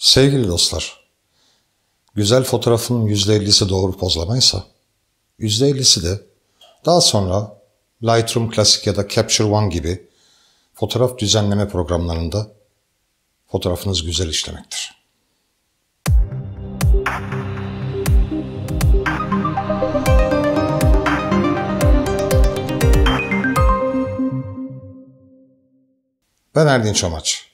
Sevgili dostlar, güzel fotoğrafın %50'si doğru pozlamaysa, %50'si de daha sonra Lightroom Classic ya da Capture One gibi fotoğraf düzenleme programlarında fotoğrafınız güzel işlemektir. Ben Erdinç Amaç.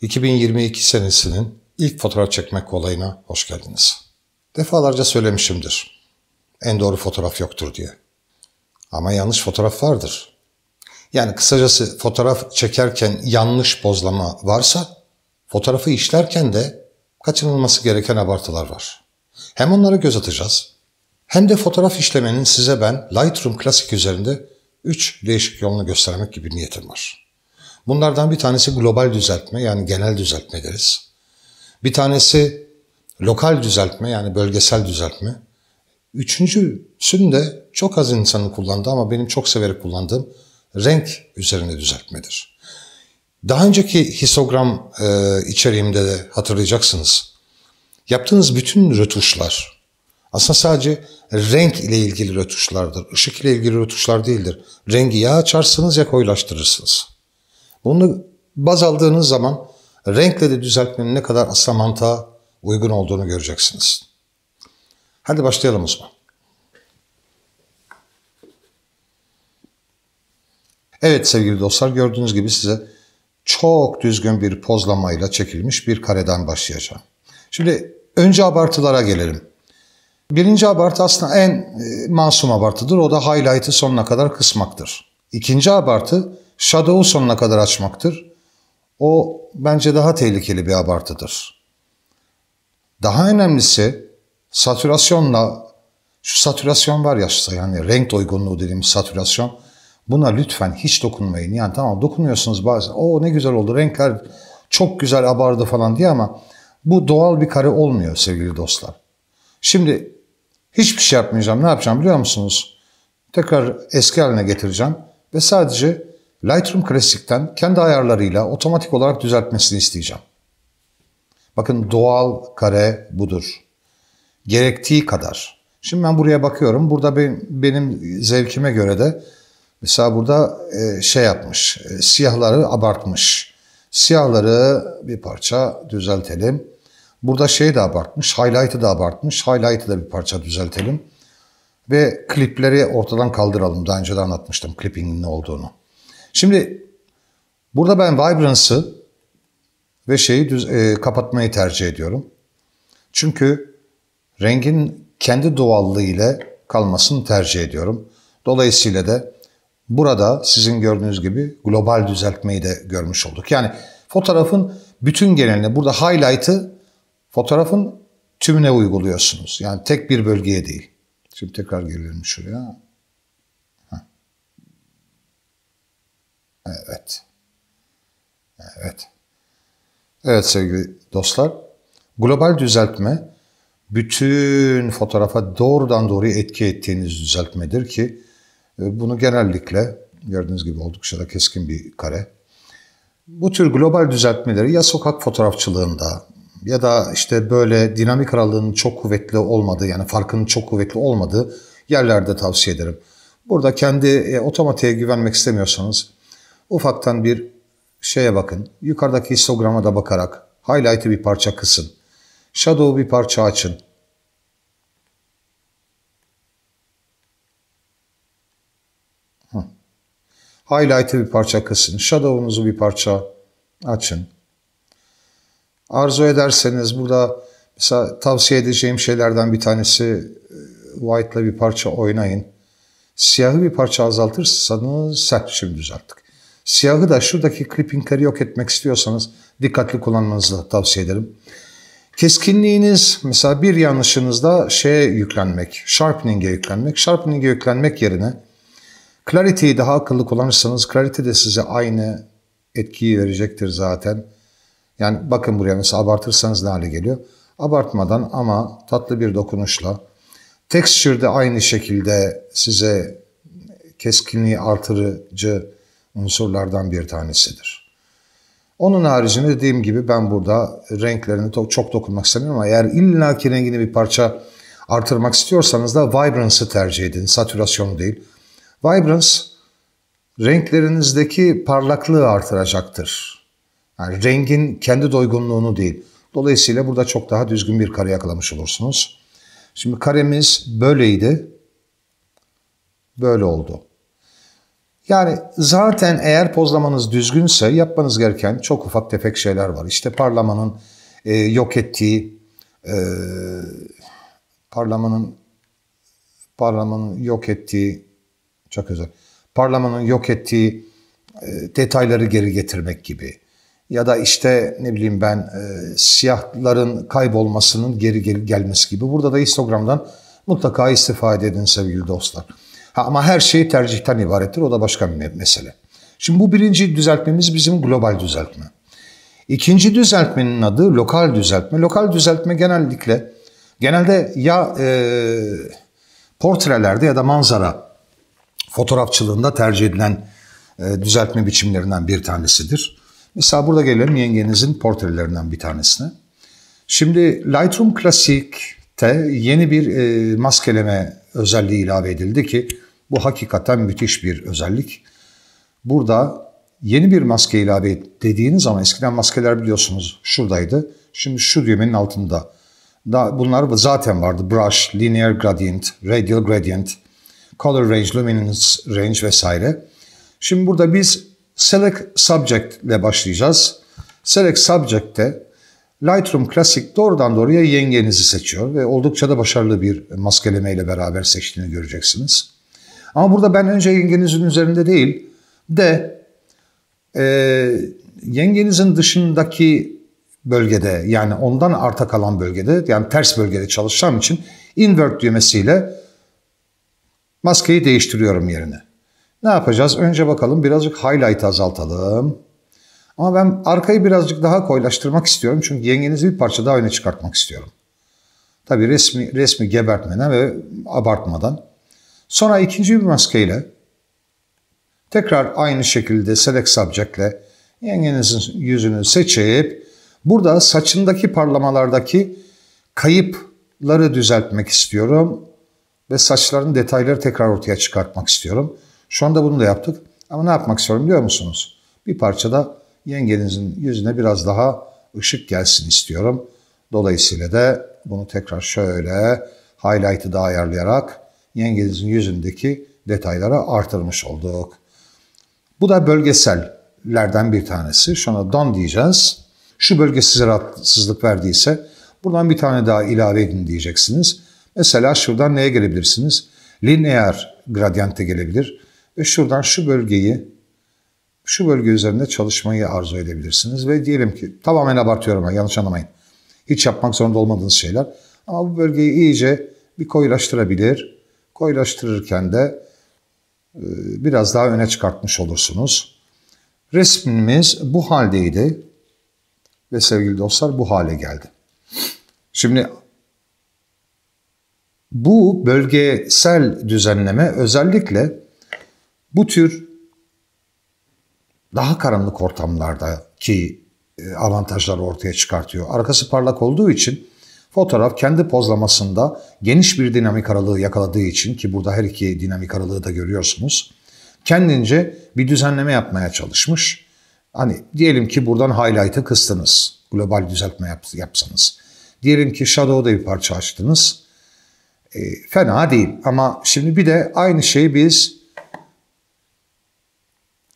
2022 senesinin ilk fotoğraf çekmek olayına hoş geldiniz. Defalarca söylemişimdir. En doğru fotoğraf yoktur diye. Ama yanlış fotoğraf vardır. Yani kısacası fotoğraf çekerken yanlış bozlama varsa fotoğrafı işlerken de kaçınılması gereken abartılar var. Hem onlara göz atacağız hem de fotoğraf işlemenin size ben Lightroom Classic üzerinde 3 değişik yolunu göstermek gibi niyetim var. Bunlardan bir tanesi global düzeltme yani genel düzeltme deriz. Bir tanesi lokal düzeltme yani bölgesel düzeltme. Üçüncüsünü de çok az insanın kullandı ama benim çok severek kullandığım renk üzerine düzeltmedir. Daha önceki histogram e, içeriğimde de hatırlayacaksınız. Yaptığınız bütün rötuşlar aslında sadece renk ile ilgili rötuşlardır. Işık ile ilgili rötuşlar değildir. Rengi ya açarsınız ya koyulaştırırsınız. Bunu baz aldığınız zaman renkle de düzeltmenin ne kadar asla mantığa uygun olduğunu göreceksiniz. Hadi başlayalım o zaman. Evet sevgili dostlar gördüğünüz gibi size çok düzgün bir pozlamayla çekilmiş bir kareden başlayacağım. Şimdi önce abartılara gelelim. Birinci abartı aslında en e, masum abartıdır. O da highlight'ı sonuna kadar kısmaktır. İkinci abartı shadow'u sonuna kadar açmaktır. O bence daha tehlikeli bir abartıdır. Daha önemlisi satürasyonla şu satürasyon var ya işte yani renk doygunluğu dediğimiz satürasyon. Buna lütfen hiç dokunmayın. Yani tamam dokunuyorsunuz bazen. O ne güzel oldu renkler çok güzel abardı falan diye ama bu doğal bir kare olmuyor sevgili dostlar. Şimdi hiçbir şey yapmayacağım. Ne yapacağım biliyor musunuz? Tekrar eski haline getireceğim ve sadece Lightroom Classic'ten kendi ayarlarıyla otomatik olarak düzeltmesini isteyeceğim. Bakın doğal kare budur. Gerektiği kadar. Şimdi ben buraya bakıyorum. Burada benim zevkime göre de mesela burada e, şey yapmış. E, siyahları abartmış. Siyahları bir parça düzeltelim. Burada şeyi de abartmış. Highlight'ı da abartmış. Highlight'ı da bir parça düzeltelim. Ve klipleri ortadan kaldıralım. Daha önce de anlatmıştım clippingin ne olduğunu. Şimdi burada ben vibrance'ı ve şeyi düz, e, kapatmayı tercih ediyorum. Çünkü rengin kendi doğallığı ile kalmasını tercih ediyorum. Dolayısıyla da burada sizin gördüğünüz gibi global düzeltmeyi de görmüş olduk. Yani fotoğrafın bütün genelini burada highlight'ı fotoğrafın tümüne uyguluyorsunuz. Yani tek bir bölgeye değil. Şimdi tekrar geliyorum şuraya. Evet sevgili dostlar, global düzeltme bütün fotoğrafa doğrudan doğruya etki ettiğiniz düzeltmedir ki e, bunu genellikle gördüğünüz gibi oldukça da keskin bir kare. Bu tür global düzeltmeleri ya sokak fotoğrafçılığında ya da işte böyle dinamik aralığının çok kuvvetli olmadığı yani farkının çok kuvvetli olmadığı yerlerde tavsiye ederim. Burada kendi e, otomatiğe güvenmek istemiyorsanız ufaktan bir şeye bakın. Yukarıdaki histograma da bakarak highlight'ı bir parça kısın. Shadow'u bir parça açın. Highlight'ı bir parça kısın. Shadow'unuzu bir parça açın. Arzu ederseniz burada mesela tavsiye edeceğim şeylerden bir tanesi e, white'la bir parça oynayın. Siyahı bir parça azaltırsanız, heh, şimdi düzelttik. Siyahı da şuradaki clippingleri yok etmek istiyorsanız dikkatli kullanmanızı tavsiye ederim. Keskinliğiniz mesela bir yanlışınızda şeye yüklenmek, sharpening'e yüklenmek. Sharpening'e yüklenmek yerine clarity'yi daha akıllı kullanırsanız clarity de size aynı etkiyi verecektir zaten. Yani bakın buraya mesela abartırsanız ne hale geliyor. Abartmadan ama tatlı bir dokunuşla. Texture de aynı şekilde size keskinliği artırıcı unsurlardan bir tanesidir. Onun haricinde dediğim gibi ben burada renklerini çok dokunmak istemiyorum ama eğer illaki rengini bir parça artırmak istiyorsanız da Vibrance'ı tercih edin, satürasyonu değil. Vibrance renklerinizdeki parlaklığı artıracaktır. Yani rengin kendi doygunluğunu değil. Dolayısıyla burada çok daha düzgün bir kare yakalamış olursunuz. Şimdi karemiz böyleydi. Böyle oldu. Yani zaten eğer pozlamanız düzgünse yapmanız gereken çok ufak tefek şeyler var. İşte parlamanın e, yok ettiği, e, parlamanın parlamanın yok ettiği, çok özel, parlamanın yok ettiği e, detayları geri getirmek gibi. Ya da işte ne bileyim ben e, siyahların kaybolmasının geri gelmesi gibi. Burada da Instagram'dan mutlaka istifade edin sevgili dostlar. Ha, ama her şey tercihten ibarettir. O da başka bir mesele. Şimdi bu birinci düzeltmemiz bizim global düzeltme. İkinci düzeltmenin adı lokal düzeltme. Lokal düzeltme genellikle genelde ya e, portrelerde ya da manzara fotoğrafçılığında tercih edilen e, düzeltme biçimlerinden bir tanesidir. Mesela burada gelelim yengenizin portrelerinden bir tanesine. Şimdi Lightroom Classic'te yeni bir e, maskeleme özelliği ilave edildi ki bu hakikaten müthiş bir özellik. Burada yeni bir maske ilave et dediğiniz zaman eskiden maskeler biliyorsunuz şuradaydı. Şimdi şu düğmenin altında. Daha bunlar zaten vardı. Brush, linear gradient, radial gradient, color range, luminance range vesaire. Şimdi burada biz select subject ile başlayacağız. Select subject'te Lightroom Classic doğrudan doğruya yengenizi seçiyor ve oldukça da başarılı bir maskeleme ile beraber seçtiğini göreceksiniz. Ama burada ben önce yengenizin üzerinde değil de e, yengenizin dışındaki bölgede yani ondan arta kalan bölgede yani ters bölgede çalışacağım için invert düğmesiyle maskeyi değiştiriyorum yerine. Ne yapacağız? Önce bakalım birazcık highlight azaltalım. Ama ben arkayı birazcık daha koylaştırmak istiyorum. Çünkü yengenizi bir parça daha öne çıkartmak istiyorum. Tabii resmi, resmi gebertmeden ve abartmadan. Sonra ikinci bir maskeyle tekrar aynı şekilde select subject'le yengenizin yüzünü seçip burada saçındaki parlamalardaki kayıpları düzeltmek istiyorum ve saçların detayları tekrar ortaya çıkartmak istiyorum. Şu anda bunu da yaptık ama ne yapmak istiyorum biliyor musunuz? Bir parça da yengenizin yüzüne biraz daha ışık gelsin istiyorum. Dolayısıyla da bunu tekrar şöyle highlight'ı da ayarlayarak yengenizin yüzündeki detaylara artırmış olduk. Bu da bölgesellerden bir tanesi. Şuna don diyeceğiz. Şu bölge size rahatsızlık verdiyse buradan bir tane daha ilave edin diyeceksiniz. Mesela şuradan neye gelebilirsiniz? Lineer gradyente gelebilir. Ve şuradan şu bölgeyi şu bölge üzerinde çalışmayı arzu edebilirsiniz ve diyelim ki tamamen abartıyorum ama yanlış anlamayın. Hiç yapmak zorunda olmadığınız şeyler. Ama bu bölgeyi iyice bir koyulaştırabilir. Koyulaştırırken de e, biraz daha öne çıkartmış olursunuz. Resmimiz bu haldeydi ve sevgili dostlar bu hale geldi. Şimdi bu bölgesel düzenleme özellikle bu tür daha karanlık ortamlarda ki e, avantajları ortaya çıkartıyor. Arkası parlak olduğu için fotoğraf kendi pozlamasında geniş bir dinamik aralığı yakaladığı için ki burada her iki dinamik aralığı da görüyorsunuz. Kendince bir düzenleme yapmaya çalışmış. Hani diyelim ki buradan highlight'ı kıstınız. Global düzeltme yap, yapsanız. Diyelim ki shadow'da bir parça açtınız. E, fena değil ama şimdi bir de aynı şeyi biz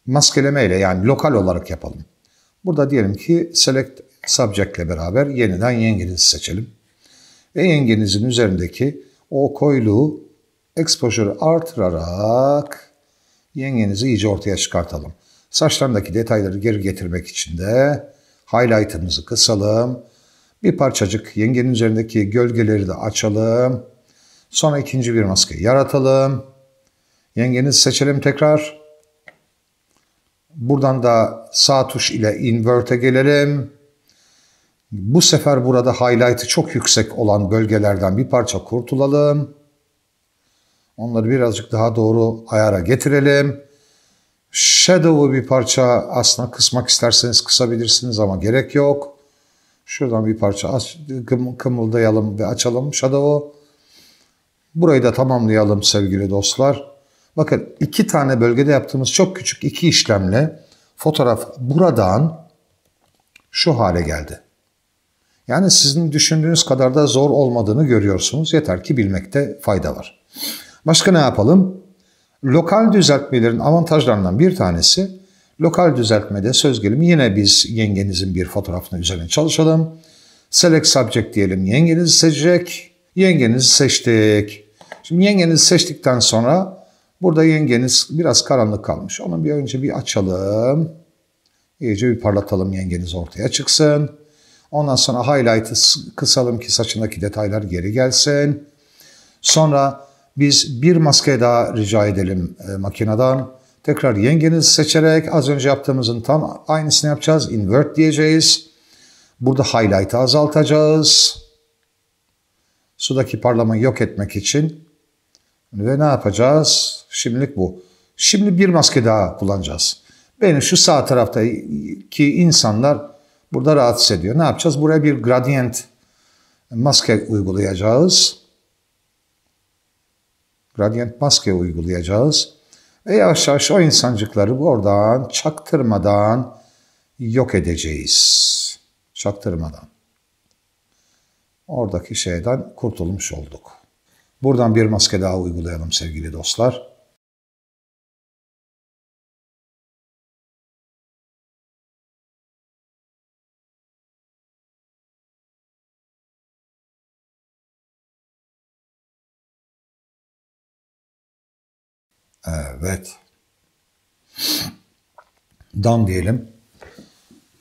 maskelemeyle yani lokal olarak yapalım. Burada diyelim ki select subject ile beraber yeniden yengenizi seçelim. Ve yengenizin üzerindeki o koyluğu exposure artırarak yengenizi iyice ortaya çıkartalım. Saçlarındaki detayları geri getirmek için de highlight'ımızı kısalım. Bir parçacık yengenin üzerindeki gölgeleri de açalım. Sonra ikinci bir maske yaratalım. Yengenizi seçelim tekrar. Buradan da sağ tuş ile invert'e gelelim. Bu sefer burada highlight'ı çok yüksek olan bölgelerden bir parça kurtulalım. Onları birazcık daha doğru ayara getirelim. Shadow'u bir parça aslında kısmak isterseniz kısabilirsiniz ama gerek yok. Şuradan bir parça aç, kımıldayalım ve açalım Shadow'u. Burayı da tamamlayalım sevgili dostlar. Bakın iki tane bölgede yaptığımız çok küçük iki işlemle fotoğraf buradan şu hale geldi. Yani sizin düşündüğünüz kadar da zor olmadığını görüyorsunuz. Yeter ki bilmekte fayda var. Başka ne yapalım? Lokal düzeltmelerin avantajlarından bir tanesi lokal düzeltmede söz gelimi yine biz yengenizin bir fotoğrafını üzerine çalışalım. Select subject diyelim yengenizi seçecek. Yengenizi seçtik. Şimdi yengenizi seçtikten sonra Burada yengeniz biraz karanlık kalmış. Onu bir önce bir açalım. İyice bir parlatalım yengeniz ortaya çıksın. Ondan sonra highlight'ı kısalım ki saçındaki detaylar geri gelsin. Sonra biz bir maske daha rica edelim e, makineden. Tekrar yengenizi seçerek az önce yaptığımızın tam aynısını yapacağız. Invert diyeceğiz. Burada highlight'ı azaltacağız. Sudaki parlamayı yok etmek için. Ve ne yapacağız? Şimdilik bu. Şimdi bir maske daha kullanacağız. Benim şu sağ taraftaki insanlar burada rahatsız ediyor. Ne yapacağız? Buraya bir gradient maske uygulayacağız. Gradient maske uygulayacağız. Ve yavaş yavaş o insancıkları buradan çaktırmadan yok edeceğiz. Çaktırmadan. Oradaki şeyden kurtulmuş olduk. Buradan bir maske daha uygulayalım sevgili dostlar. Evet. Dam diyelim.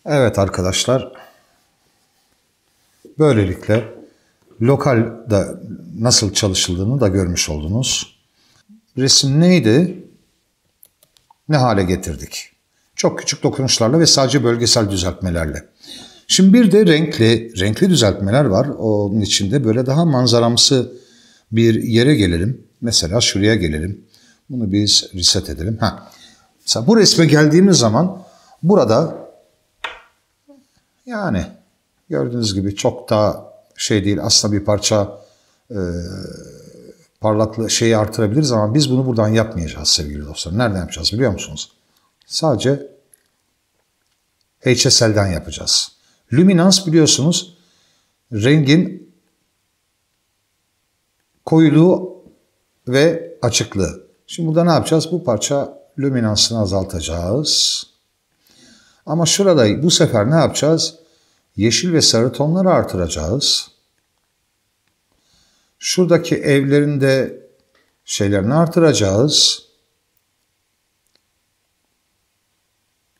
Evet arkadaşlar. Böylelikle lokalda nasıl çalışıldığını da görmüş oldunuz. Resim neydi? Ne hale getirdik? Çok küçük dokunuşlarla ve sadece bölgesel düzeltmelerle. Şimdi bir de renkli renkli düzeltmeler var. Onun içinde böyle daha manzaramsı bir yere gelelim. Mesela şuraya gelelim. Bunu biz reset edelim. Ha. Mesela bu resme geldiğimiz zaman burada yani gördüğünüz gibi çok da şey değil aslında bir parça e, parlaklığı şeyi artırabiliriz ama biz bunu buradan yapmayacağız sevgili dostlar. Nereden yapacağız biliyor musunuz? Sadece HSL'den yapacağız. Luminans biliyorsunuz rengin koyuluğu ve açıklığı. Şimdi burada ne yapacağız? Bu parça lüminansını azaltacağız. Ama şurada bu sefer ne yapacağız? Yeşil ve sarı tonları artıracağız. Şuradaki evlerinde şeylerini artıracağız.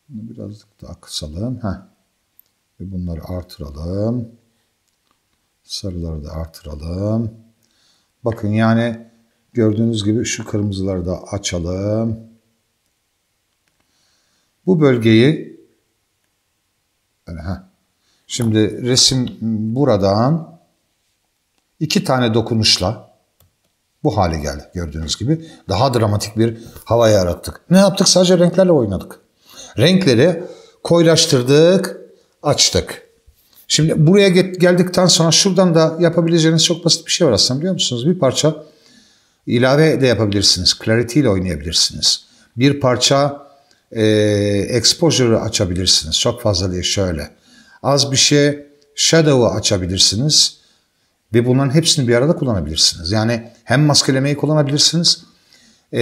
Birazcık daha kısalım. Heh. Ve bunları artıralım. Sarıları da artıralım. Bakın yani Gördüğünüz gibi şu kırmızıları da açalım. Bu bölgeyi şimdi resim buradan iki tane dokunuşla bu hale geldi gördüğünüz gibi. Daha dramatik bir hava yarattık. Ne yaptık? Sadece renklerle oynadık. Renkleri koyulaştırdık, açtık. Şimdi buraya geldikten sonra şuradan da yapabileceğiniz çok basit bir şey var aslında biliyor musunuz? Bir parça ilave de yapabilirsiniz. Clarity ile oynayabilirsiniz. Bir parça e, exposure'ı açabilirsiniz. Çok fazla değil şöyle. Az bir şey shadow'u açabilirsiniz. Ve bunların hepsini bir arada kullanabilirsiniz. Yani hem maskelemeyi kullanabilirsiniz e,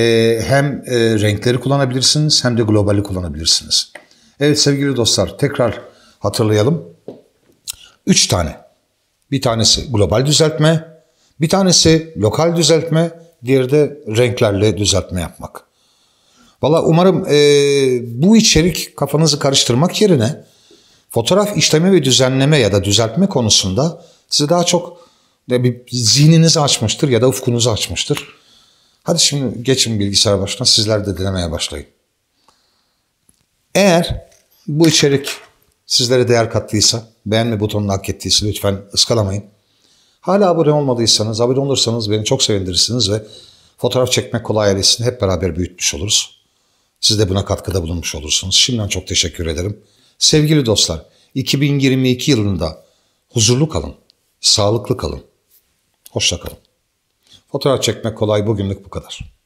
hem e, renkleri kullanabilirsiniz hem de globali kullanabilirsiniz. Evet sevgili dostlar tekrar hatırlayalım. Üç tane. Bir tanesi global düzeltme, bir tanesi lokal düzeltme, diğeri de renklerle düzeltme yapmak. Valla umarım e, bu içerik kafanızı karıştırmak yerine fotoğraf işleme ve düzenleme ya da düzeltme konusunda sizi daha çok ya bir zihninizi açmıştır ya da ufkunuzu açmıştır. Hadi şimdi geçin bilgisayar başına sizler de denemeye başlayın. Eğer bu içerik sizlere değer kattıysa, beğenme butonunu hak ettiyse lütfen ıskalamayın. Hala abone olmadıysanız, abone olursanız beni çok sevindirirsiniz ve fotoğraf çekmek kolay ailesini hep beraber büyütmüş oluruz. Siz de buna katkıda bulunmuş olursunuz. Şimdiden çok teşekkür ederim. Sevgili dostlar, 2022 yılında huzurlu kalın, sağlıklı kalın, hoşça kalın. Fotoğraf çekmek kolay bugünlük bu kadar.